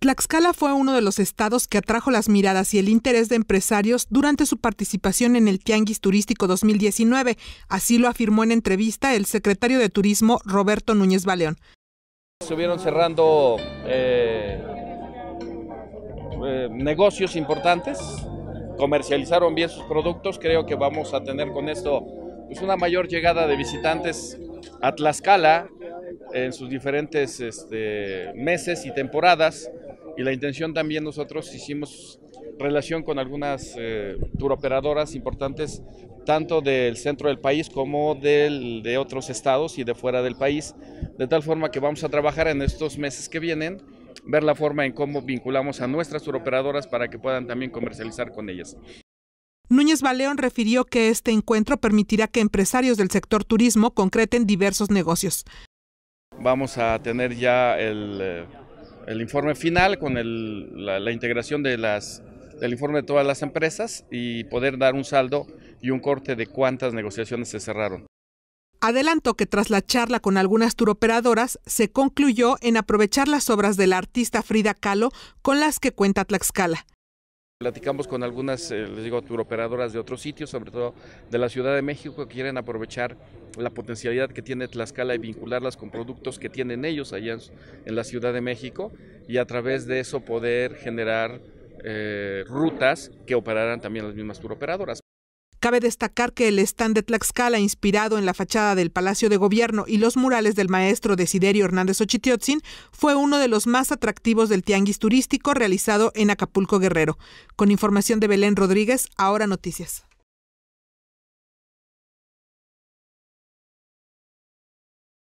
Tlaxcala fue uno de los estados que atrajo las miradas y el interés de empresarios durante su participación en el Tianguis Turístico 2019, así lo afirmó en entrevista el secretario de Turismo Roberto Núñez Baleón. Estuvieron cerrando eh, eh, negocios importantes, comercializaron bien sus productos, creo que vamos a tener con esto pues, una mayor llegada de visitantes a Tlaxcala en sus diferentes este, meses y temporadas y la intención también nosotros hicimos relación con algunas eh, turoperadoras importantes, tanto del centro del país como de otros estados y de fuera del país, de tal forma que vamos a trabajar en estos meses que vienen ver la forma en cómo vinculamos a nuestras turoperadoras para que puedan también comercializar con ellas. Núñez Baleón refirió que este encuentro permitirá que empresarios del sector turismo concreten diversos negocios. Vamos a tener ya el eh, el informe final con la, integración de del informe de todas las empresas y poder dar un saldo y un corte de cuántas negociaciones se cerraron. Adelanto que tras la charla con algunas turoperadoras, se concluyó en aprovechar las obras de la artista Frida Kahlo con las que cuenta Tlaxcala. Platicamos con algunas, eh, les digo, turoperadoras de otros sitios, sobre todo de la Ciudad de México, que quieren aprovechar la potencialidad que tiene Tlaxcala y vincularlas con productos que tienen ellos allá en, la Ciudad de México y a través de eso poder generar eh, rutas que operarán también las mismas turoperadoras. Cabe destacar que el stand de Tlaxcala, inspirado en la fachada del Palacio de Gobierno y los murales del maestro Desiderio Hernández Ochitiotzin, fue uno de los más atractivos del tianguis turístico realizado en Acapulco Guerrero. Con información de Belén Rodríguez, ahora noticias.